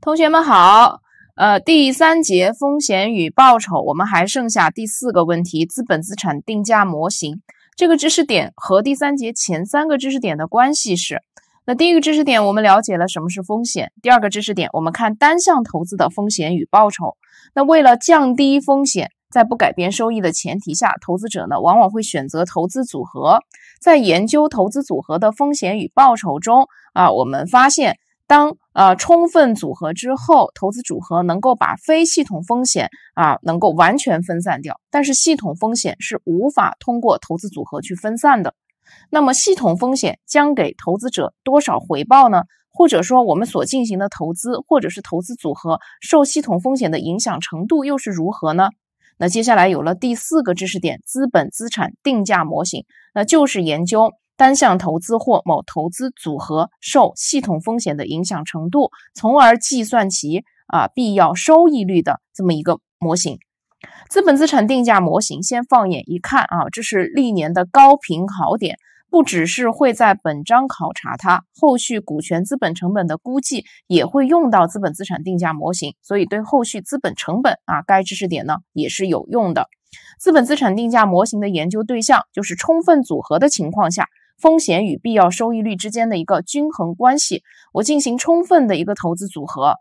同学们好，呃，第三节风险与报酬，我们还剩下第四个问题，资本资产定价模型。这个知识点和第三节前三个知识点的关系是：那第一个知识点我们了解了什么是风险，第二个知识点我们看单项投资的风险与报酬。那为了降低风险，在不改变收益的前提下，投资者呢往往会选择投资组合。在研究投资组合的风险与报酬中，啊，我们发现。当呃充分组合之后，投资组合能够把非系统风险啊能够完全分散掉，但是系统风险是无法通过投资组合去分散的。那么系统风险将给投资者多少回报呢？或者说我们所进行的投资或者是投资组合受系统风险的影响程度又是如何呢？那接下来有了第四个知识点，资本资产定价模型，那就是研究。单项投资或某投资组合受系统风险的影响程度，从而计算其啊必要收益率的这么一个模型——资本资产定价模型。先放眼一看啊，这是历年的高频考点，不只是会在本章考察它，后续股权资本成本的估计也会用到资本资产定价模型，所以对后续资本成本啊该知识点呢也是有用的。资本资产定价模型的研究对象就是充分组合的情况下。风险与必要收益率之间的一个均衡关系，我进行充分的一个投资组合，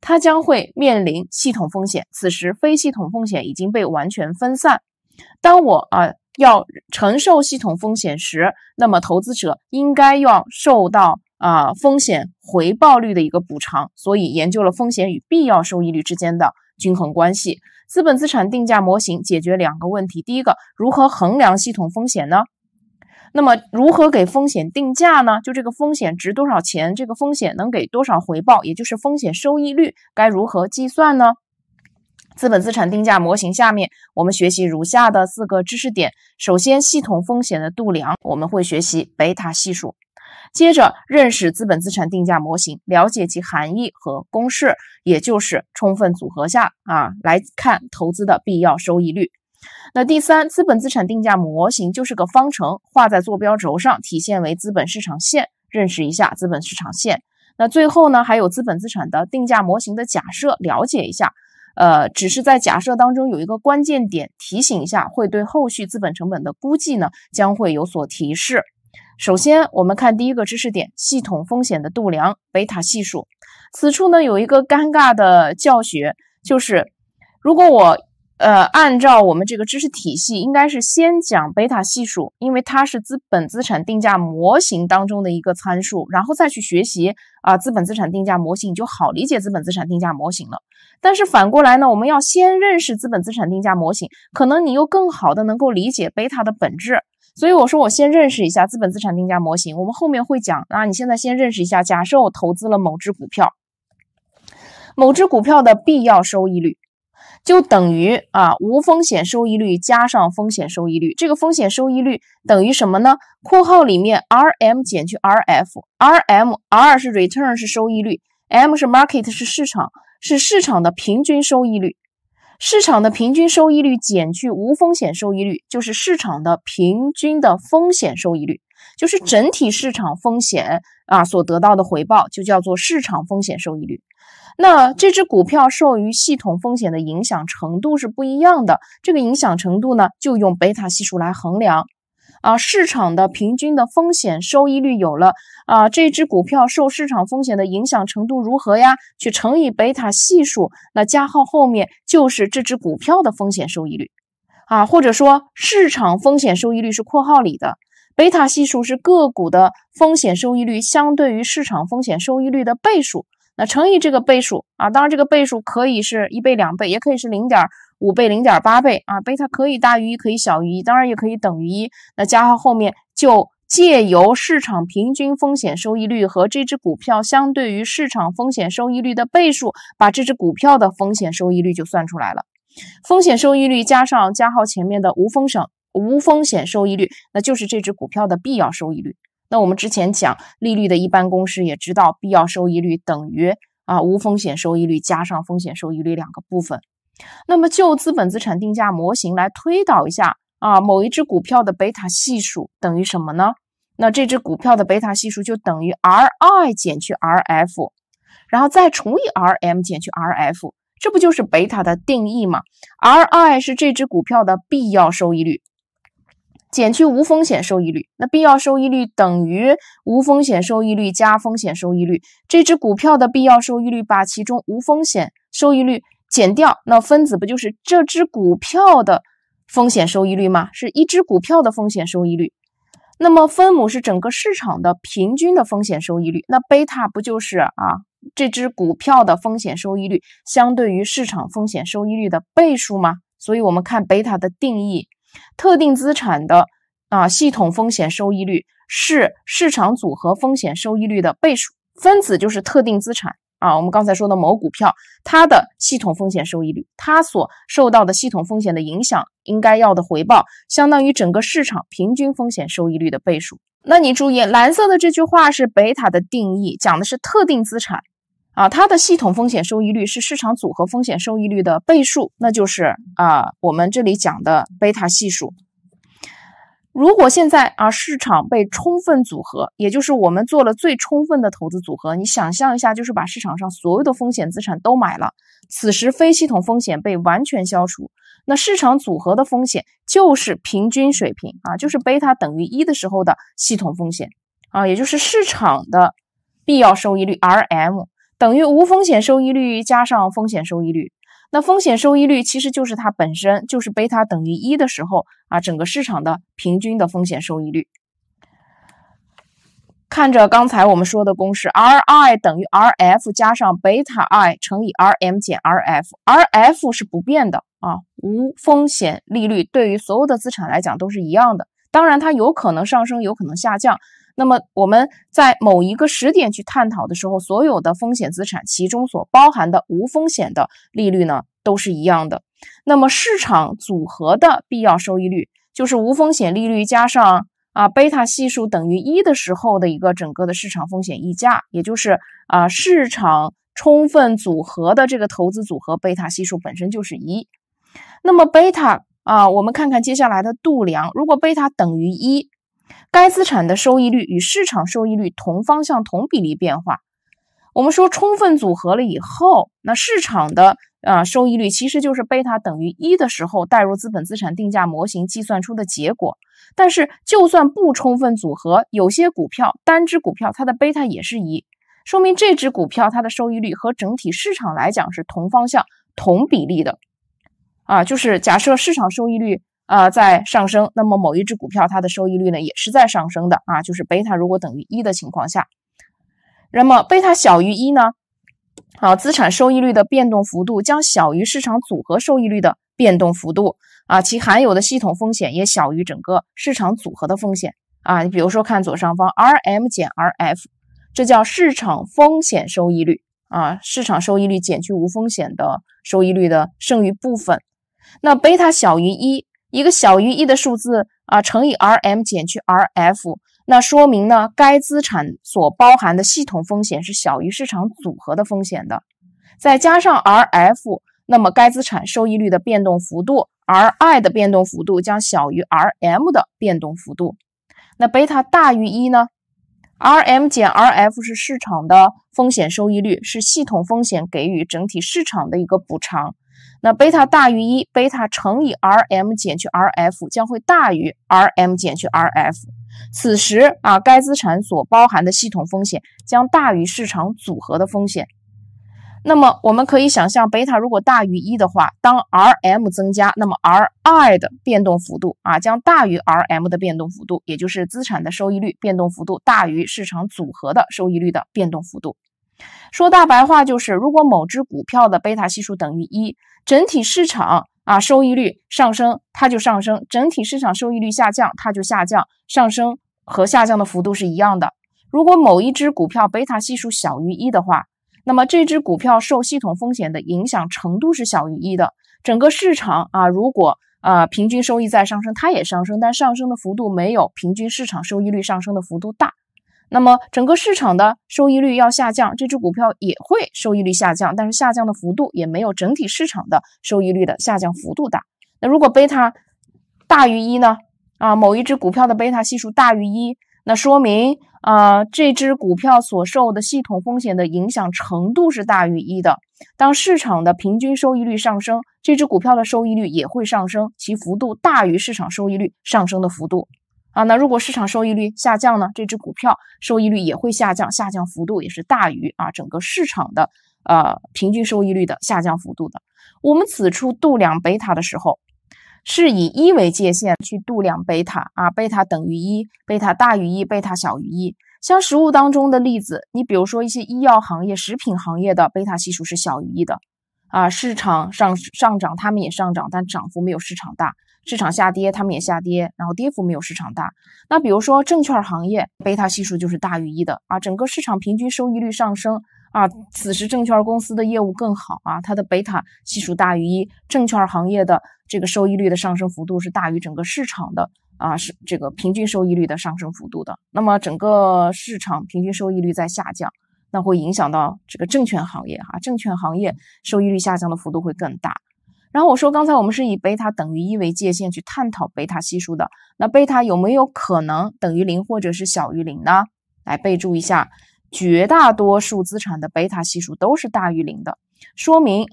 它将会面临系统风险。此时，非系统风险已经被完全分散。当我啊要承受系统风险时，那么投资者应该要受到啊风险回报率的一个补偿。所以，研究了风险与必要收益率之间的均衡关系，资本资产定价模型解决两个问题：第一个，如何衡量系统风险呢？那么如何给风险定价呢？就这个风险值多少钱，这个风险能给多少回报，也就是风险收益率该如何计算呢？资本资产定价模型，下面我们学习如下的四个知识点：首先，系统风险的度量，我们会学习贝塔系数；接着，认识资本资产定价模型，了解其含义和公式，也就是充分组合下啊来看投资的必要收益率。那第三，资本资产定价模型就是个方程，画在坐标轴上，体现为资本市场线。认识一下资本市场线。那最后呢，还有资本资产的定价模型的假设，了解一下。呃，只是在假设当中有一个关键点，提醒一下，会对后续资本成本的估计呢，将会有所提示。首先，我们看第一个知识点：系统风险的度量——贝塔系数。此处呢，有一个尴尬的教学，就是如果我。呃，按照我们这个知识体系，应该是先讲贝塔系数，因为它是资本资产定价模型当中的一个参数，然后再去学习啊资本资产定价模型，就好理解资本资产定价模型了。但是反过来呢，我们要先认识资本资产定价模型，可能你又更好的能够理解贝塔的本质。所以我说我先认识一下资本资产定价模型，我们后面会讲。那你现在先认识一下，假设我投资了某只股票，某只股票的必要收益率。就等于啊无风险收益率加上风险收益率。这个风险收益率等于什么呢？括号里面 Rm 减去 Rf。Rm R 是 return 是收益率，m 是 market 是市场，是市场的平均收益率。市场的平均收益率减去无风险收益率，就是市场的平均的风险收益率，就是整体市场风险啊所得到的回报，就叫做市场风险收益率。那这只股票受于系统风险的影响程度是不一样的，这个影响程度呢，就用贝塔系数来衡量。啊，市场的平均的风险收益率有了，啊，这只股票受市场风险的影响程度如何呀？去乘以贝塔系数，那加号后面就是这只股票的风险收益率，啊，或者说市场风险收益率是括号里的，贝塔系数是个股的风险收益率相对于市场风险收益率的倍数。那乘以这个倍数啊，当然这个倍数可以是一倍、两倍，也可以是零点五倍、零点八倍啊。贝塔可以大于一，可以小于一，当然也可以等于一。那加号后面就借由市场平均风险收益率和这只股票相对于市场风险收益率的倍数，把这只股票的风险收益率就算出来了。风险收益率加上加号前面的无风险无风险收益率，那就是这只股票的必要收益率。那我们之前讲利率的一般公式，也知道必要收益率等于啊无风险收益率加上风险收益率两个部分。那么就资本资产定价模型来推导一下啊某一只股票的贝塔系数等于什么呢？那这只股票的贝塔系数就等于 Ri 减去 Rf，然后再除以 Rm 减去 Rf，这不就是贝塔的定义吗？Ri 是这只股票的必要收益率。减去无风险收益率，那必要收益率等于无风险收益率加风险收益率。这只股票的必要收益率，把其中无风险收益率减掉，那分子不就是这只股票的风险收益率吗？是一只股票的风险收益率。那么分母是整个市场的平均的风险收益率。那贝塔不就是啊这只股票的风险收益率相对于市场风险收益率的倍数吗？所以我们看贝塔的定义。特定资产的啊系统风险收益率是市场组合风险收益率的倍数，分子就是特定资产啊，我们刚才说的某股票，它的系统风险收益率，它所受到的系统风险的影响，应该要的回报，相当于整个市场平均风险收益率的倍数。那你注意，蓝色的这句话是贝塔的定义，讲的是特定资产。啊，它的系统风险收益率是市场组合风险收益率的倍数，那就是啊，我们这里讲的贝塔系数。如果现在啊市场被充分组合，也就是我们做了最充分的投资组合，你想象一下，就是把市场上所有的风险资产都买了，此时非系统风险被完全消除，那市场组合的风险就是平均水平啊，就是贝塔等于一的时候的系统风险啊，也就是市场的必要收益率 Rm。等于无风险收益率加上风险收益率，那风险收益率其实就是它本身，就是贝塔等于一的时候啊，整个市场的平均的风险收益率。看着刚才我们说的公式，Ri 等于 RF 加上贝塔 i 乘以 RM 减 RF，RF 是不变的啊，无风险利率对于所有的资产来讲都是一样的，当然它有可能上升，有可能下降。那么我们在某一个时点去探讨的时候，所有的风险资产其中所包含的无风险的利率呢，都是一样的。那么市场组合的必要收益率就是无风险利率加上啊贝塔系数等于一的时候的一个整个的市场风险溢价，也就是啊市场充分组合的这个投资组合贝塔系数本身就是一。那么贝塔啊，我们看看接下来的度量，如果贝塔等于一。该资产的收益率与市场收益率同方向、同比例变化。我们说充分组合了以后，那市场的啊收益率其实就是贝塔等于一的时候，代入资本资产定价模型计算出的结果。但是就算不充分组合，有些股票单只股票它的贝塔也是一，说明这只股票它的收益率和整体市场来讲是同方向、同比例的。啊，就是假设市场收益率。啊，在上升。那么某一只股票它的收益率呢，也是在上升的啊。就是贝塔如果等于一的情况下，那么贝塔小于一呢？好，资产收益率的变动幅度将小于市场组合收益率的变动幅度啊，其含有的系统风险也小于整个市场组合的风险啊。你比如说看左上方，Rm 减 Rf，这叫市场风险收益率啊，市场收益率减去无风险的收益率的剩余部分。那贝塔小于一。一个小于一的数字啊，乘以 Rm 减去 Rf，那说明呢，该资产所包含的系统风险是小于市场组合的风险的。再加上 Rf，那么该资产收益率的变动幅度 Ri 的变动幅度将小于 Rm 的变动幅度。那贝塔大于一呢？Rm 减 Rf 是市场的风险收益率，是系统风险给予整体市场的一个补偿。那贝塔大于一，贝塔乘以 Rm 减去 Rf 将会大于 Rm 减去 Rf。此时啊，该资产所包含的系统风险将大于市场组合的风险。那么我们可以想象，贝塔如果大于一的话，当 Rm 增加，那么 Ri 的变动幅度啊将大于 Rm 的变动幅度，也就是资产的收益率变动幅度大于市场组合的收益率的变动幅度。说大白话就是，如果某只股票的贝塔系数等于一，整体市场啊收益率上升，它就上升；整体市场收益率下降，它就下降。上升和下降的幅度是一样的。如果某一只股票贝塔系数小于一的话，那么这只股票受系统风险的影响程度是小于一的。整个市场啊，如果啊平均收益在上升，它也上升，但上升的幅度没有平均市场收益率上升的幅度大。那么整个市场的收益率要下降，这只股票也会收益率下降，但是下降的幅度也没有整体市场的收益率的下降幅度大。那如果贝塔大于一呢？啊，某一只股票的贝塔系数大于一，那说明啊这只股票所受的系统风险的影响程度是大于一的。当市场的平均收益率上升，这只股票的收益率也会上升，其幅度大于市场收益率上升的幅度。啊，那如果市场收益率下降呢？这只股票收益率也会下降，下降幅度也是大于啊整个市场的呃平均收益率的下降幅度的。我们此处度量贝塔的时候，是以一为界限去度量贝塔啊，贝塔等于一，贝塔大于一，贝塔小于一。像实物当中的例子，你比如说一些医药行业、食品行业的贝塔系数是小于一的，啊，市场上上涨，它们也上涨，但涨幅没有市场大。市场下跌，他们也下跌，然后跌幅没有市场大。那比如说证券行业，贝塔系数就是大于一的啊。整个市场平均收益率上升啊，此时证券公司的业务更好啊，它的贝塔系数大于一，证券行业的这个收益率的上升幅度是大于整个市场的啊，是这个平均收益率的上升幅度的。那么整个市场平均收益率在下降，那会影响到这个证券行业哈，证券行业收益率下降的幅度会更大。然后我说，刚才我们是以贝塔等于一为界限去探讨贝塔系数的，那贝塔有没有可能等于零或者是小于零呢？来备注一下，绝大多数资产的贝塔系数都是大于零的，说明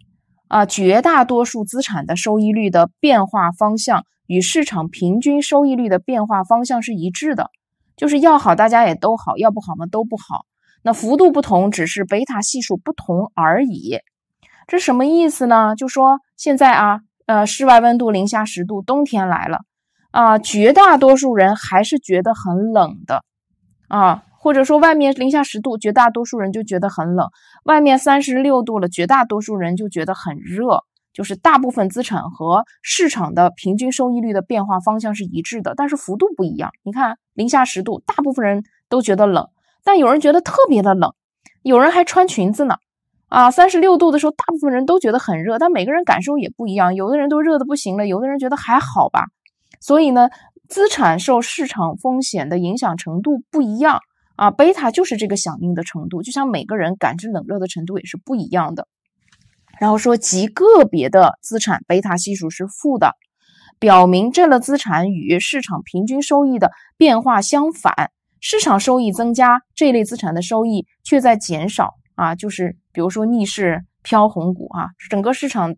啊绝大多数资产的收益率的变化方向与市场平均收益率的变化方向是一致的，就是要好大家也都好，要不好嘛都不好，那幅度不同，只是贝塔系数不同而已。这什么意思呢？就说现在啊，呃，室外温度零下十度，冬天来了啊，绝大多数人还是觉得很冷的啊，或者说外面零下十度，绝大多数人就觉得很冷；外面三十六度了，绝大多数人就觉得很热。就是大部分资产和市场的平均收益率的变化方向是一致的，但是幅度不一样。你看零下十度，大部分人都觉得冷，但有人觉得特别的冷，有人还穿裙子呢。啊，三十六度的时候，大部分人都觉得很热，但每个人感受也不一样。有的人都热的不行了，有的人觉得还好吧。所以呢，资产受市场风险的影响程度不一样啊，贝塔就是这个响应的程度。就像每个人感知冷热的程度也是不一样的。然后说极个别的资产贝塔系数是负的，表明这类资产与市场平均收益的变化相反，市场收益增加，这类资产的收益却在减少啊，就是。比如说逆势飘红股啊，整个市场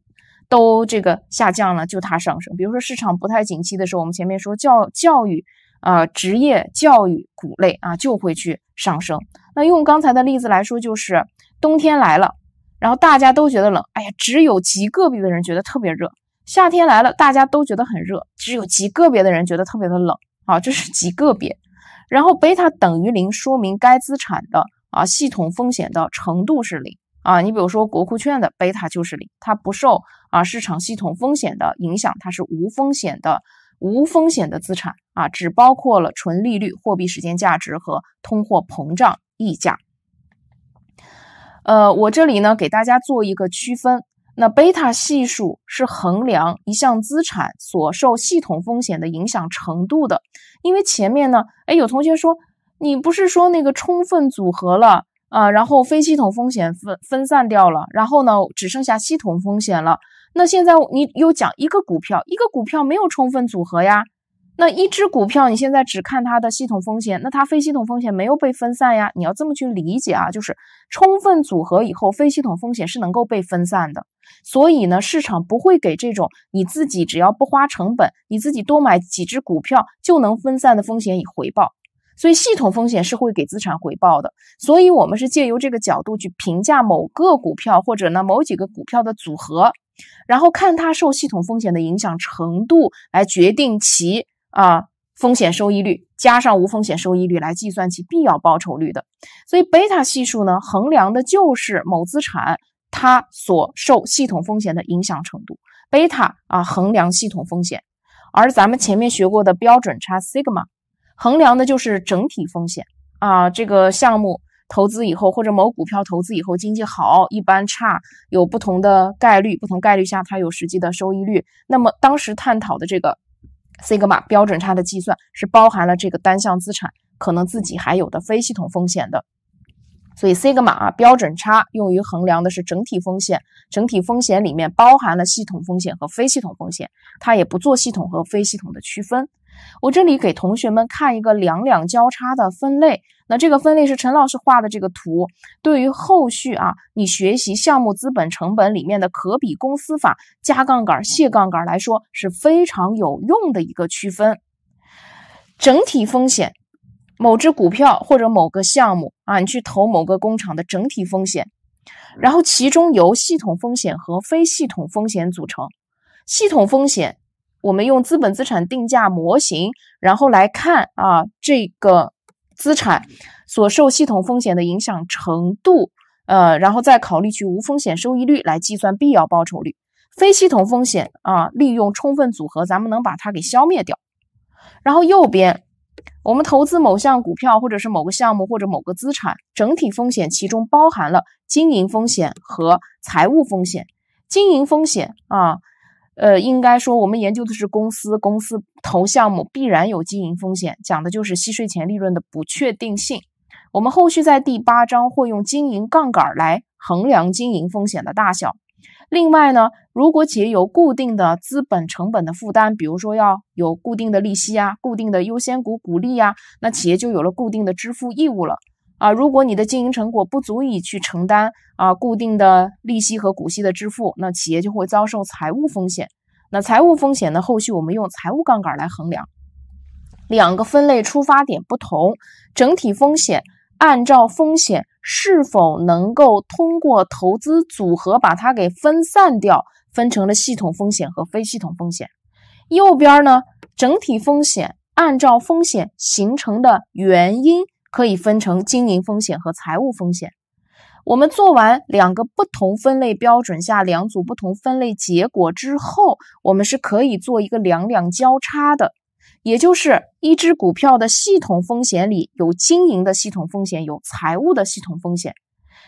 都这个下降了，就它上升。比如说市场不太景气的时候，我们前面说教教育啊，职业教育股类啊就会去上升。那用刚才的例子来说，就是冬天来了，然后大家都觉得冷，哎呀，只有极个别的人觉得特别热。夏天来了，大家都觉得很热，只有极个别的人觉得特别的冷啊，这是极个别。然后贝塔等于零，说明该资产的啊系统风险的程度是零。啊，你比如说国库券的贝塔就是零，它不受啊市场系统风险的影响，它是无风险的，无风险的资产啊，只包括了纯利率、货币时间价值和通货膨胀溢价。呃，我这里呢给大家做一个区分，那贝塔系数是衡量一项资产所受系统风险的影响程度的，因为前面呢，哎，有同学说你不是说那个充分组合了？啊，然后非系统风险分分散掉了，然后呢，只剩下系统风险了。那现在你又讲一个股票，一个股票没有充分组合呀。那一只股票你现在只看它的系统风险，那它非系统风险没有被分散呀。你要这么去理解啊，就是充分组合以后，非系统风险是能够被分散的。所以呢，市场不会给这种你自己只要不花成本，你自己多买几只股票就能分散的风险以回报。所以系统风险是会给资产回报的，所以我们是借由这个角度去评价某个股票或者呢某几个股票的组合，然后看它受系统风险的影响程度，来决定其啊风险收益率加上无风险收益率来计算其必要报酬率的。所以贝塔系数呢衡量的就是某资产它所受系统风险的影响程度，贝塔啊衡量系统风险，而咱们前面学过的标准差 sigma。衡量的就是整体风险啊，这个项目投资以后，或者某股票投资以后，经济好一般差有不同的概率，不同概率下它有实际的收益率。那么当时探讨的这个西格玛标准差的计算是包含了这个单项资产可能自己还有的非系统风险的，所以西格玛标准差用于衡量的是整体风险，整体风险里面包含了系统风险和非系统风险，它也不做系统和非系统的区分。我这里给同学们看一个两两交叉的分类，那这个分类是陈老师画的这个图，对于后续啊你学习项目资本成本里面的可比公司法、加杠杆、卸杠杆来说是非常有用的一个区分。整体风险，某只股票或者某个项目啊，你去投某个工厂的整体风险，然后其中由系统风险和非系统风险组成，系统风险。我们用资本资产定价模型，然后来看啊这个资产所受系统风险的影响程度，呃，然后再考虑去无风险收益率来计算必要报酬率。非系统风险啊，利用充分组合咱们能把它给消灭掉。然后右边，我们投资某项股票或者是某个项目或者某个资产，整体风险其中包含了经营风险和财务风险。经营风险啊。呃，应该说，我们研究的是公司，公司投项目必然有经营风险，讲的就是息税前利润的不确定性。我们后续在第八章会用经营杠杆来衡量经营风险的大小。另外呢，如果企业有固定的资本成本的负担，比如说要有固定的利息啊、固定的优先股股利呀，那企业就有了固定的支付义务了。啊，如果你的经营成果不足以去承担啊固定的利息和股息的支付，那企业就会遭受财务风险。那财务风险呢？后续我们用财务杠杆来衡量。两个分类出发点不同，整体风险按照风险是否能够通过投资组合把它给分散掉，分成了系统风险和非系统风险。右边呢，整体风险按照风险形成的原因。可以分成经营风险和财务风险。我们做完两个不同分类标准下两组不同分类结果之后，我们是可以做一个两两交叉的，也就是一只股票的系统风险里有经营的系统风险，有财务的系统风险。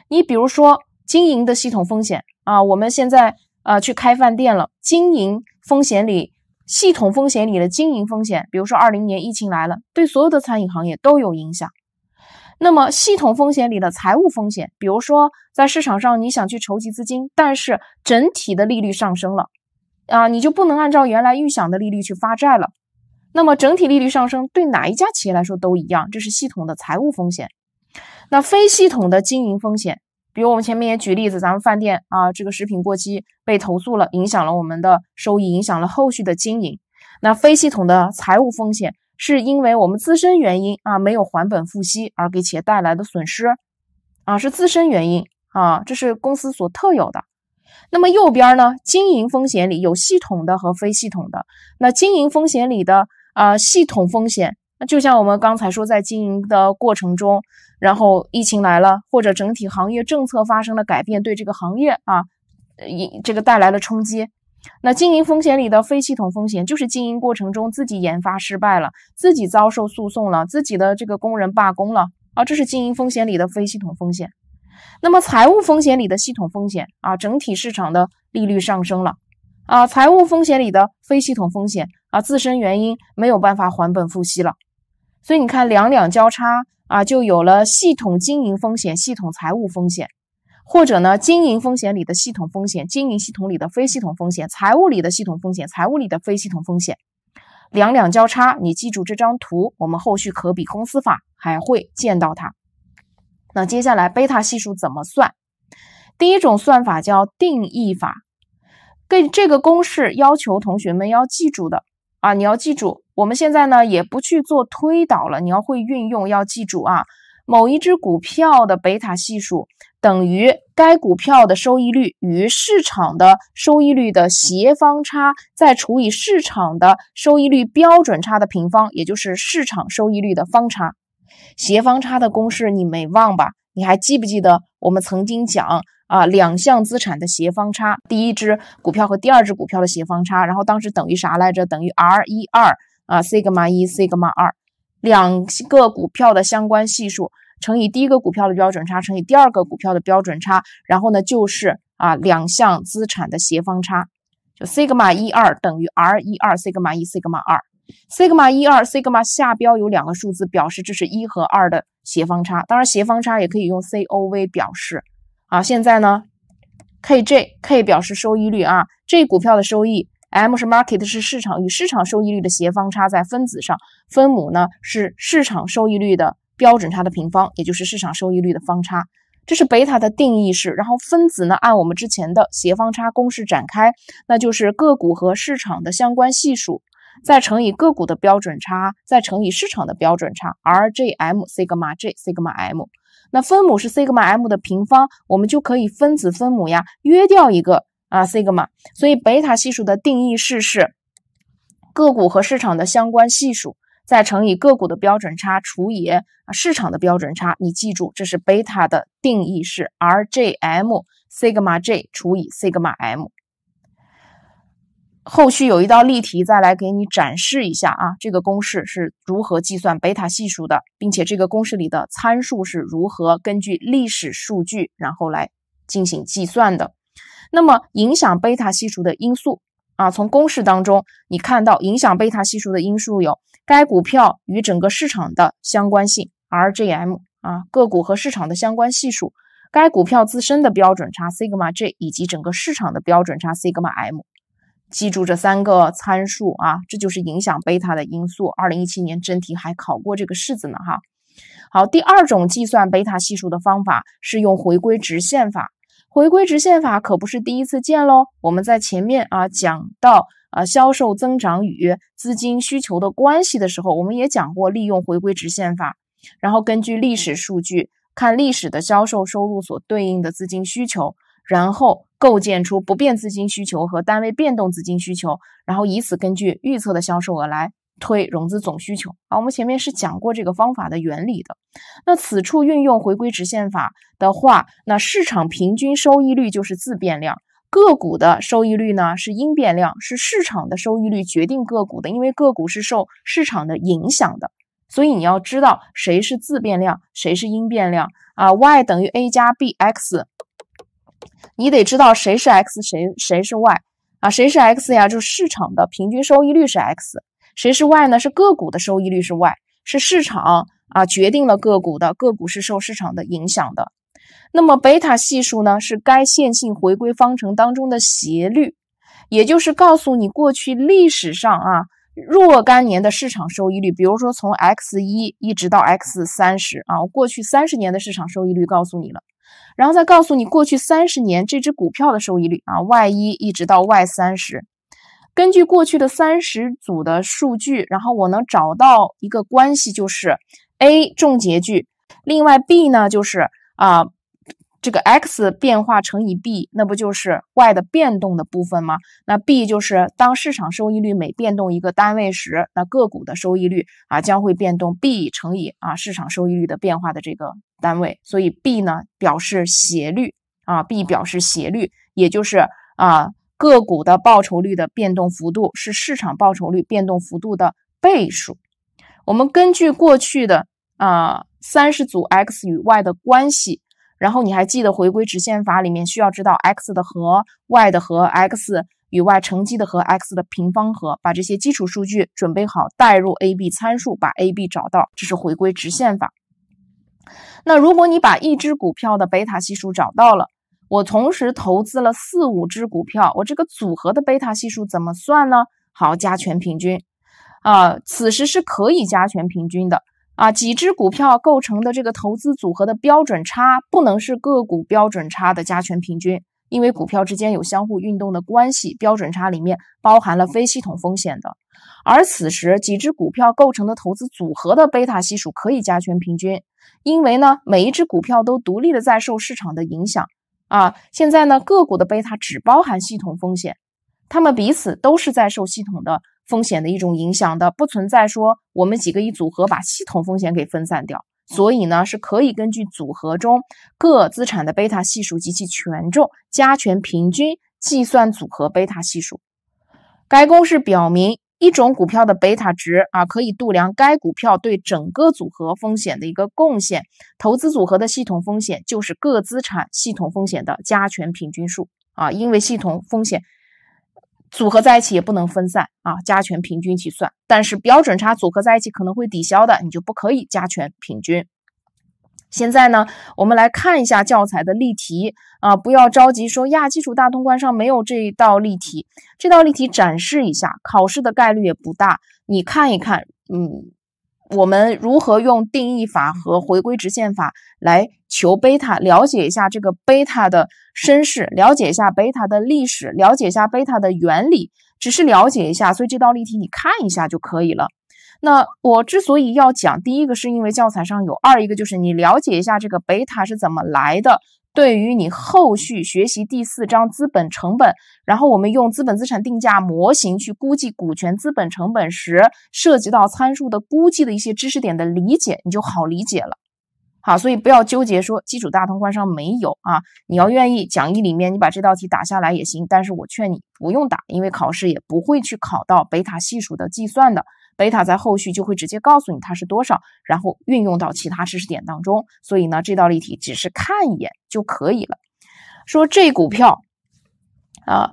你比如说经营的系统风险啊，我们现在啊去开饭店了，经营风险里系统风险里的经营风险，比如说二零年疫情来了，对所有的餐饮行业都有影响。那么，系统风险里的财务风险，比如说在市场上你想去筹集资金，但是整体的利率上升了，啊，你就不能按照原来预想的利率去发债了。那么整体利率上升对哪一家企业来说都一样，这是系统的财务风险。那非系统的经营风险，比如我们前面也举例子，咱们饭店啊，这个食品过期被投诉了，影响了我们的收益，影响了后续的经营。那非系统的财务风险。是因为我们自身原因啊，没有还本付息而给企业带来的损失啊，是自身原因啊，这是公司所特有的。那么右边呢，经营风险里有系统的和非系统的。那经营风险里的啊，系统风险，那就像我们刚才说，在经营的过程中，然后疫情来了，或者整体行业政策发生了改变，对这个行业啊，一这个带来了冲击。那经营风险里的非系统风险，就是经营过程中自己研发失败了，自己遭受诉讼了，自己的这个工人罢工了啊，这是经营风险里的非系统风险。那么财务风险里的系统风险啊，整体市场的利率上升了啊，财务风险里的非系统风险啊，自身原因没有办法还本付息了。所以你看两两交叉啊，就有了系统经营风险、系统财务风险。或者呢，经营风险里的系统风险，经营系统里的非系统风险，财务里的系统风险，财务里的非系统风险，两两交叉，你记住这张图，我们后续可比公司法还会见到它。那接下来贝塔系数怎么算？第一种算法叫定义法，跟这个公式要求同学们要记住的啊，你要记住。我们现在呢也不去做推导了，你要会运用，要记住啊，某一只股票的贝塔系数。等于该股票的收益率与市场的收益率的协方差，再除以市场的收益率标准差的平方，也就是市场收益率的方差。协方差的公式你没忘吧？你还记不记得我们曾经讲啊，两项资产的协方差，第一只股票和第二只股票的协方差，然后当时等于啥来着？等于 r 一二啊，西格玛一西格玛二，两个股票的相关系数。乘以第一个股票的标准差，乘以第二个股票的标准差，然后呢就是啊两项资产的协方差，就 sigma 一二等于 r 一二 sigma 一 sigma 二 sigma 一二 sigma 下标有两个数字，表示这是一和二的协方差。当然，协方差也可以用 cov 表示啊。现在呢，kj k 表示收益率啊，这股票的收益 m 是 market 是市场与市场收益率的协方差，在分子上，分母呢是市场收益率的。标准差的平方，也就是市场收益率的方差，这是贝塔的定义式。然后分子呢，按我们之前的斜方差公式展开，那就是个股和市场的相关系数，再乘以个股的标准差，再乘以市场的标准差，rjm sigma j sigma m。那分母是 sigma m 的平方，我们就可以分子分母呀约掉一个啊 sigma，所以贝塔系数的定义式是个股和市场的相关系数。再乘以个股的标准差除以市场的标准差，你记住，这是贝塔的定义，是 RJM 西格 g j 除以西格玛 m。后续有一道例题，再来给你展示一下啊，这个公式是如何计算贝塔系数的，并且这个公式里的参数是如何根据历史数据然后来进行计算的。那么，影响贝塔系数的因素啊，从公式当中你看到，影响贝塔系数的因素有。该股票与整个市场的相关性 RGM 啊，个股和市场的相关系数，该股票自身的标准差 sigma G 以及整个市场的标准差 sigma m，记住这三个参数啊，这就是影响贝塔的因素。二零一七年真题还考过这个式子呢哈。好，第二种计算贝塔系数的方法是用回归直线法，回归直线法可不是第一次见喽，我们在前面啊讲到。啊，销售增长与资金需求的关系的时候，我们也讲过利用回归直线法，然后根据历史数据看历史的销售收入所对应的资金需求，然后构建出不变资金需求和单位变动资金需求，然后以此根据预测的销售额来推融资总需求。啊，我们前面是讲过这个方法的原理的。那此处运用回归直线法的话，那市场平均收益率就是自变量。个股的收益率呢是因变量，是市场的收益率决定个股的，因为个股是受市场的影响的，所以你要知道谁是自变量，谁是因变量啊。Y 等于 a 加 bX，你得知道谁是 X，谁谁是 Y 啊？谁是 X 呀？就是市场的平均收益率是 X，谁是 Y 呢？是个股的收益率是 Y，是市场啊决定了个股的，个股是受市场的影响的。那么贝塔系数呢，是该线性回归方程当中的斜率，也就是告诉你过去历史上啊若干年的市场收益率，比如说从 x 一一直到 x 三十啊，过去三十年的市场收益率告诉你了，然后再告诉你过去三十年这只股票的收益率啊 y 一一直到 y 三十，根据过去的三十组的数据，然后我能找到一个关系，就是 a 重结句，另外 b 呢就是啊。这个 x 变化乘以 b，那不就是 y 的变动的部分吗？那 b 就是当市场收益率每变动一个单位时，那个股的收益率啊将会变动 b 乘以啊市场收益率的变化的这个单位。所以 b 呢表示斜率啊，b 表示斜率，也就是啊个股的报酬率的变动幅度是市场报酬率变动幅度的倍数。我们根据过去的啊三十组 x 与 y 的关系。然后你还记得回归直线法里面需要知道 x 的和、y 的和、x 与 y 乘积的和、x 的平方和，把这些基础数据准备好，代入 ab 参数，把 ab 找到，这是回归直线法。那如果你把一只股票的贝塔系数找到了，我同时投资了四五只股票，我这个组合的贝塔系数怎么算呢？好，加权平均，啊，此时是可以加权平均的。啊，几只股票构成的这个投资组合的标准差不能是个股标准差的加权平均，因为股票之间有相互运动的关系，标准差里面包含了非系统风险的。而此时几只股票构成的投资组合的贝塔系数可以加权平均，因为呢每一只股票都独立的在受市场的影响。啊，现在呢个股的贝塔只包含系统风险。他们彼此都是在受系统的风险的一种影响的，不存在说我们几个一组合把系统风险给分散掉。所以呢，是可以根据组合中各资产的贝塔系数及其权重加权平均计算组合贝塔系数。该公式表明，一种股票的贝塔值啊，可以度量该股票对整个组合风险的一个贡献。投资组合的系统风险就是各资产系统风险的加权平均数啊，因为系统风险。组合在一起也不能分散啊，加权平均计算，但是标准差组合在一起可能会抵消的，你就不可以加权平均。现在呢，我们来看一下教材的例题啊，不要着急说呀，基础大通关上没有这一道例题，这道例题展示一下，考试的概率也不大，你看一看，嗯，我们如何用定义法和回归直线法来。求贝塔，了解一下这个贝塔的身世，了解一下贝塔的历史，了解一下贝塔的原理，只是了解一下，所以这道例题你看一下就可以了。那我之所以要讲第一个，是因为教材上有；二一个就是你了解一下这个贝塔是怎么来的，对于你后续学习第四章资本成本，然后我们用资本资产定价模型去估计股权资本成本时，涉及到参数的估计的一些知识点的理解，你就好理解了。好，所以不要纠结说基础大通关上没有啊，你要愿意讲义里面你把这道题打下来也行，但是我劝你不用打，因为考试也不会去考到贝塔系数的计算的，贝塔在后续就会直接告诉你它是多少，然后运用到其他知识点当中，所以呢这道例题只是看一眼就可以了。说这股票啊，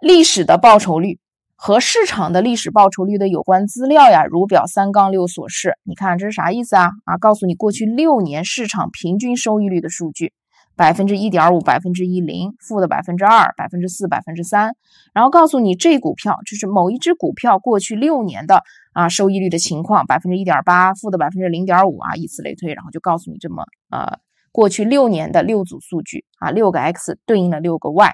历史的报酬率。和市场的历史报酬率的有关资料呀，如表三杠六所示。你看这是啥意思啊？啊，告诉你过去六年市场平均收益率的数据，百分之一点五，百分之一零，负的百分之二，百分之四，百分之三。然后告诉你这股票，就是某一只股票过去六年的啊收益率的情况，百分之一点八，负的百分之零点五啊，以此类推。然后就告诉你这么呃。过去六年的六组数据啊，六个 x 对应了六个 y，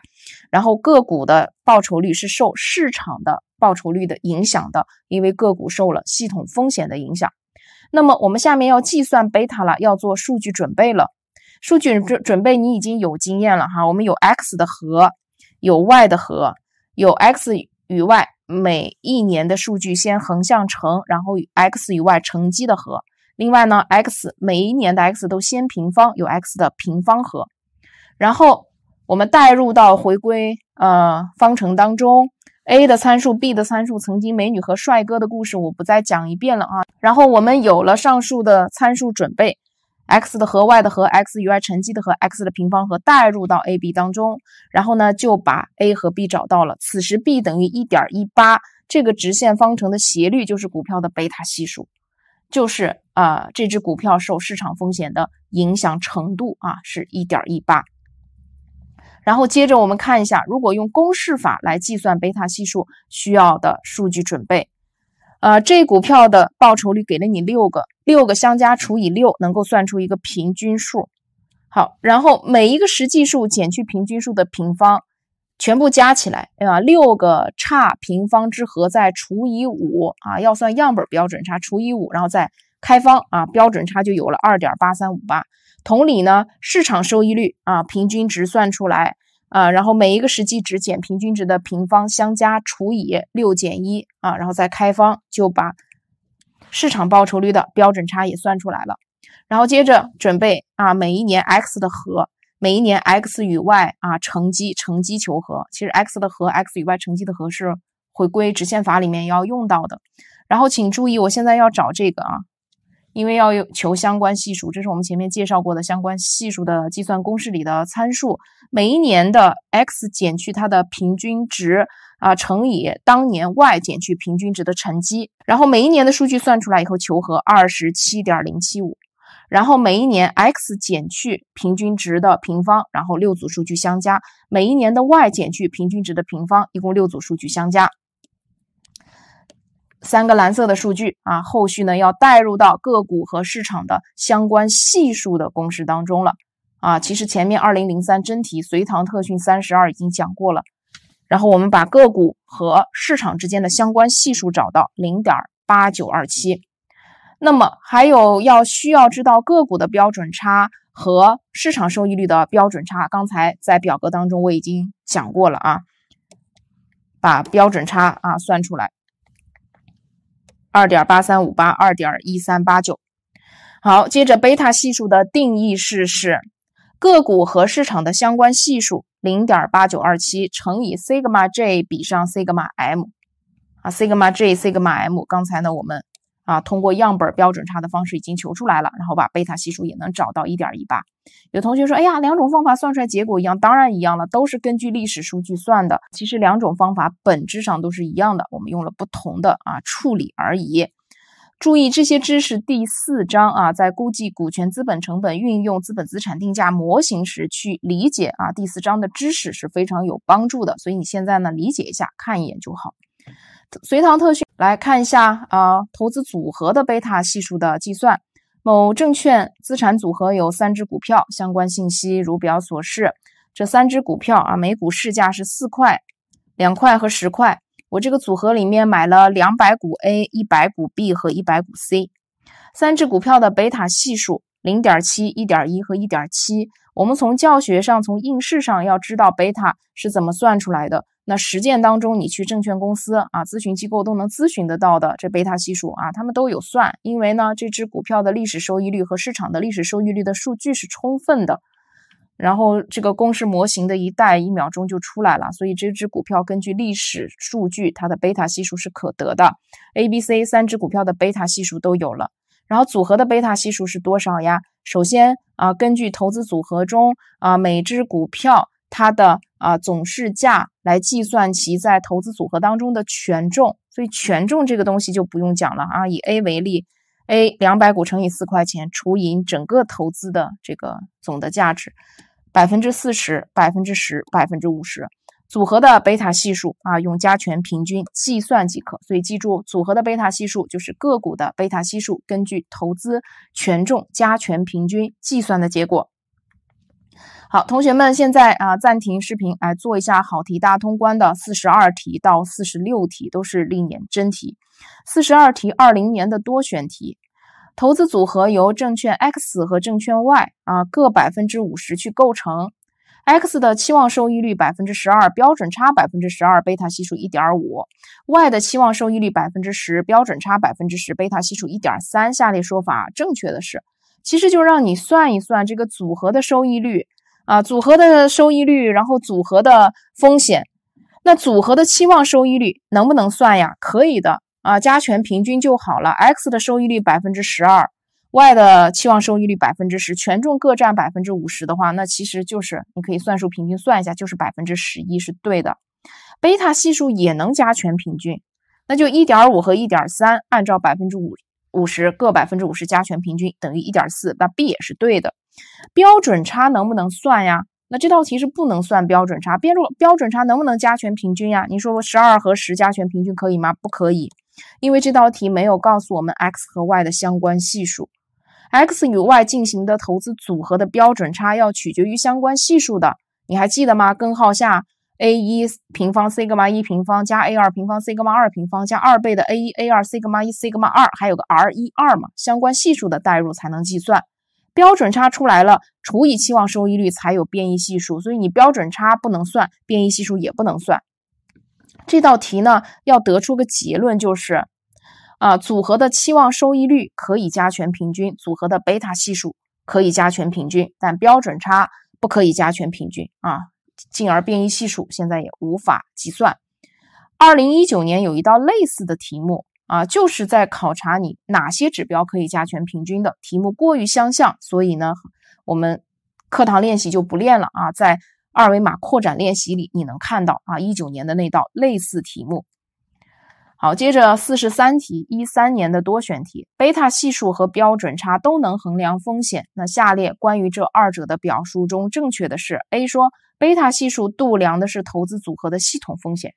然后个股的报酬率是受市场的报酬率的影响的，因为个股受了系统风险的影响。那么我们下面要计算贝塔了，要做数据准备了。数据准准备你已经有经验了哈，我们有 x 的和，有 y 的和，有 x 与 y 每一年的数据先横向乘，然后 x 与 y 乘积的和。另外呢，x 每一年的 x 都先平方，有 x 的平方和，然后我们代入到回归呃方程当中，a 的参数 b 的参数，曾经美女和帅哥的故事我不再讲一遍了啊。然后我们有了上述的参数准备，x 的和 y 的和，x 与 y 乘积的和，x 的平方和，代入到 ab 当中，然后呢就把 a 和 b 找到了，此时 b 等于一点一八，这个直线方程的斜率就是股票的贝塔系数。就是啊，这只股票受市场风险的影响程度啊是1.18。然后接着我们看一下，如果用公式法来计算贝塔系数，需要的数据准备，呃，这股票的报酬率给了你六个，六个相加除以六，能够算出一个平均数。好，然后每一个实际数减去平均数的平方。全部加起来，哎呀，六个差平方之和再除以五啊，要算样本标准差除以五，然后再开方啊，标准差就有了二点八三五八。同理呢，市场收益率啊，平均值算出来啊，然后每一个实际值减平均值的平方相加除以六减一啊，然后再开方，就把市场报酬率的标准差也算出来了。然后接着准备啊，每一年 x 的和。每一年 x 与 y 啊乘积乘积求和，其实 x 的和 x 与 y 乘积的和是回归直线法里面要用到的。然后请注意，我现在要找这个啊，因为要有求相关系数，这是我们前面介绍过的相关系数的计算公式里的参数。每一年的 x 减去它的平均值啊，乘以当年 y 减去平均值的乘积，然后每一年的数据算出来以后求和，二十七点零七五。然后每一年 x 减去平均值的平方，然后六组数据相加；每一年的 y 减去平均值的平方，一共六组数据相加。三个蓝色的数据啊，后续呢要带入到个股和市场的相关系数的公式当中了啊。其实前面二零零三真题隋唐特训三十二已经讲过了。然后我们把个股和市场之间的相关系数找到零点八九二七。那么还有要需要知道个股的标准差和市场收益率的标准差。刚才在表格当中我已经讲过了啊，把标准差啊算出来，二点八三五八，二点一三八九。好，接着贝塔系数的定义式是个股和市场的相关系数零点八九二七乘以西格玛 j 比上西格玛 m 啊，西格玛 j 西格玛 m。刚才呢我们。啊，通过样本标准差的方式已经求出来了，然后把贝塔系数也能找到一点一八。有同学说，哎呀，两种方法算出来结果一样，当然一样了，都是根据历史数据算的。其实两种方法本质上都是一样的，我们用了不同的啊处理而已。注意这些知识，第四章啊，在估计股权资本成本、运用资本资产定价模型时去理解啊，第四章的知识是非常有帮助的。所以你现在呢，理解一下，看一眼就好。随堂特训，来看一下啊，投资组合的贝塔系数的计算。某证券资产组合有三只股票，相关信息如表所示。这三只股票啊，每股市价是四块、两块和十块。我这个组合里面买了两百股 A、一百股 B 和一百股 C。三只股票的贝塔系数零点七、一点一和一点七。我们从教学上、从应试上，要知道贝塔是怎么算出来的。那实践当中，你去证券公司啊、咨询机构都能咨询得到的这贝塔系数啊，他们都有算。因为呢，这只股票的历史收益率和市场的历史收益率的数据是充分的，然后这个公式模型的一代一秒钟就出来了，所以这只股票根据历史数据，它的贝塔系数是可得的。A、B、C 三只股票的贝塔系数都有了，然后组合的贝塔系数是多少呀？首先啊，根据投资组合中啊每只股票。它的啊总市价来计算其在投资组合当中的权重，所以权重这个东西就不用讲了啊。以 A 为例，A 两百股乘以四块钱，除以整个投资的这个总的价值，百分之四十、百分之十、百分之五十。组合的贝塔系数啊，用加权平均计算即可。所以记住，组合的贝塔系数就是个股的贝塔系数根据投资权重加权平均计算的结果。好，同学们，现在啊暂停视频，来做一下好题大通关的四十二题到四十六题，都是历年真题。四十二题，二零年的多选题，投资组合由证券 X 和证券 Y 啊各百分之五十去构成。X 的期望收益率百分之十二，标准差百分之十二，贝塔系数一点五；Y 的期望收益率百分之十，标准差百分之十，贝塔系数一点三。下列说法正确的是？其实就让你算一算这个组合的收益率。啊，组合的收益率，然后组合的风险，那组合的期望收益率能不能算呀？可以的啊，加权平均就好了。X 的收益率百分之十二，Y 的期望收益率百分之十，权重各占百分之五十的话，那其实就是你可以算数平均算一下，就是百分之十一是对的。贝塔系数也能加权平均，那就一点五和一点三按照百分之五五十各百分之五十加权平均等于一点四，那 B 也是对的。标准差能不能算呀？那这道题是不能算标准差。编入标准差能不能加权平均呀？你说我十二和十加权平均可以吗？不可以，因为这道题没有告诉我们 x 和 y 的相关系数。x 与 y 进行的投资组合的标准差要取决于相关系数的，你还记得吗？根号下 a 一平方 c 格玛一平方加 a 二平方 c 格玛二平方加二倍的 a 一 a 二 c 格玛一 c 格玛二，还有个 r 一二嘛？相关系数的代入才能计算。标准差出来了，除以期望收益率才有变异系数，所以你标准差不能算，变异系数也不能算。这道题呢，要得出个结论就是，啊，组合的期望收益率可以加权平均，组合的贝塔系数可以加权平均，但标准差不可以加权平均啊，进而变异系数现在也无法计算。二零一九年有一道类似的题目。啊，就是在考察你哪些指标可以加权平均的题目过于相像，所以呢，我们课堂练习就不练了啊，在二维码扩展练习里你能看到啊，一九年的那道类似题目。好，接着四十三题，一三年的多选题，贝塔系数和标准差都能衡量风险。那下列关于这二者的表述中正确的是？A 说，贝塔系数度量的是投资组合的系统风险。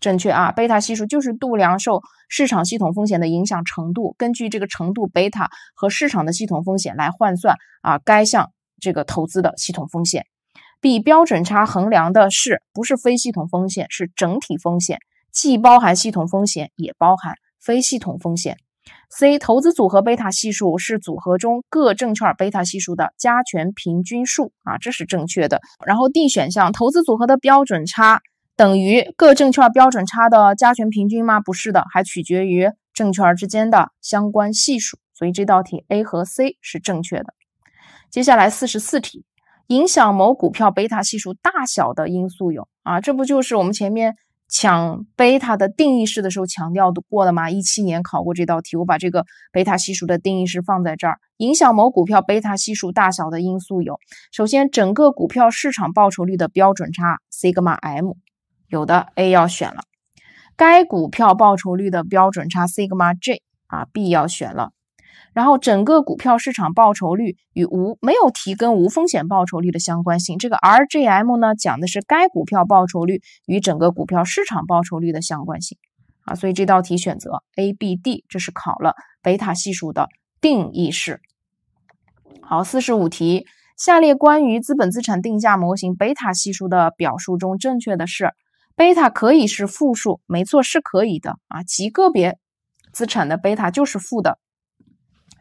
正确啊，贝塔系数就是度量受市场系统风险的影响程度，根据这个程度，贝塔和市场的系统风险来换算啊该项这个投资的系统风险。B 标准差衡量的是不是非系统风险，是整体风险，既包含系统风险也包含非系统风险。C 投资组合贝塔系数是组合中各证券贝塔系数的加权平均数啊，这是正确的。然后 D 选项，投资组合的标准差。等于各证券标准差的加权平均吗？不是的，还取决于证券之间的相关系数。所以这道题 A 和 C 是正确的。接下来四十四题，影响某股票贝塔系数大小的因素有啊，这不就是我们前面抢贝塔的定义式的时候强调的过了吗？一七年考过这道题，我把这个贝塔系数的定义式放在这儿。影响某股票贝塔系数大小的因素有，首先整个股票市场报酬率的标准差 sigma m。有的 A 要选了，该股票报酬率的标准差 sigma j 啊 B 要选了，然后整个股票市场报酬率与无没有提跟无风险报酬率的相关性，这个 RGM 呢讲的是该股票报酬率与整个股票市场报酬率的相关性啊，所以这道题选择 ABD，这是考了贝塔系数的定义式。好，四十五题，下列关于资本资产定价模型贝塔系数的表述中正确的是。贝塔可以是负数，没错，是可以的啊。极个别资产的贝塔就是负的。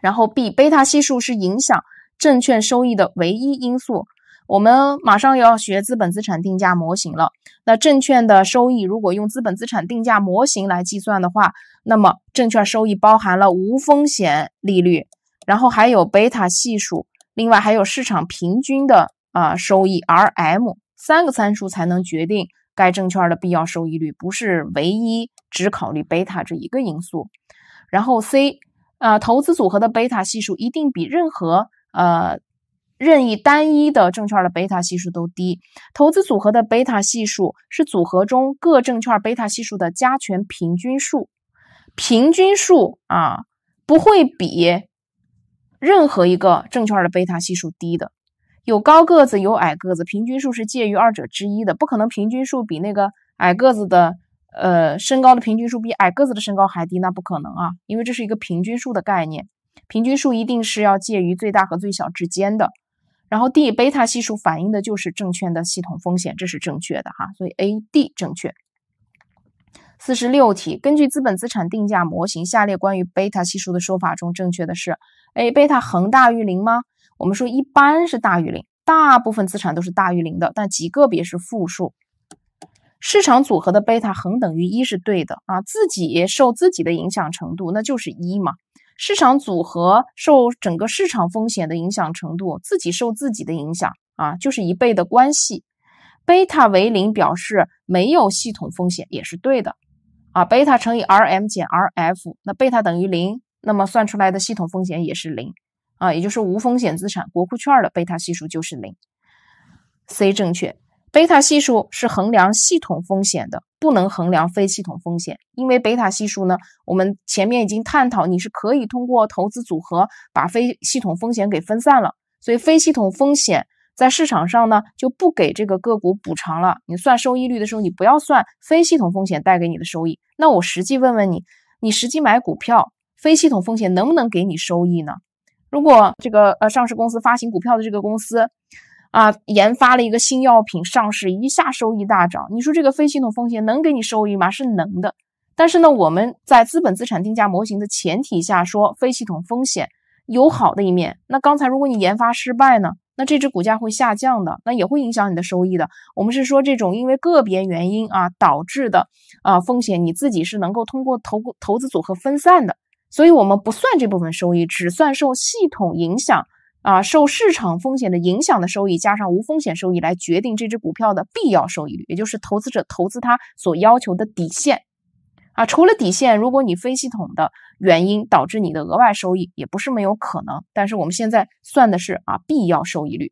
然后，B 贝塔系数是影响证券收益的唯一因素。我们马上要学资本资产定价模型了。那证券的收益如果用资本资产定价模型来计算的话，那么证券收益包含了无风险利率，然后还有贝塔系数，另外还有市场平均的啊收益 Rm，三个参数才能决定。该证券的必要收益率不是唯一只考虑贝塔这一个因素。然后 C 啊，投资组合的贝塔系数一定比任何呃任意单一的证券的贝塔系数都低。投资组合的贝塔系数是组合中各证券贝塔系数的加权平均数，平均数啊不会比任何一个证券的贝塔系数低的。有高个子，有矮个子，平均数是介于二者之一的，不可能平均数比那个矮个子的，呃，身高的平均数比矮个子的身高还低，那不可能啊，因为这是一个平均数的概念，平均数一定是要介于最大和最小之间的。然后 D 贝塔系数反映的就是证券的系统风险，这是正确的哈，所以 A、D 正确。四十六题，根据资本资产定价模型，下列关于贝塔系数的说法中正确的是，A 贝塔恒大于零吗？我们说一般是大于零，大部分资产都是大于零的，但极个别是负数。市场组合的贝塔恒等于一是对的啊，自己受自己的影响程度那就是一嘛。市场组合受整个市场风险的影响程度，自己受自己的影响啊，就是一倍的关系。贝塔为零表示没有系统风险也是对的啊。贝塔乘以 Rm 减 Rf，那贝塔等于零，那么算出来的系统风险也是零。啊，也就是无风险资产国库券的贝塔系数就是零。C 正确，贝塔系数是衡量系统风险的，不能衡量非系统风险。因为贝塔系数呢，我们前面已经探讨，你是可以通过投资组合把非系统风险给分散了，所以非系统风险在市场上呢就不给这个个股补偿了。你算收益率的时候，你不要算非系统风险带给你的收益。那我实际问问你，你实际买股票，非系统风险能不能给你收益呢？如果这个呃上市公司发行股票的这个公司啊，研发了一个新药品上市一下收益大涨，你说这个非系统风险能给你收益吗？是能的。但是呢，我们在资本资产定价模型的前提下说，非系统风险有好的一面。那刚才如果你研发失败呢，那这只股价会下降的，那也会影响你的收益的。我们是说这种因为个别原因啊导致的啊风险，你自己是能够通过投投资组合分散的。所以我们不算这部分收益，只算受系统影响啊，受市场风险的影响的收益，加上无风险收益来决定这只股票的必要收益率，也就是投资者投资它所要求的底线啊。除了底线，如果你非系统的原因导致你的额外收益也不是没有可能，但是我们现在算的是啊必要收益率。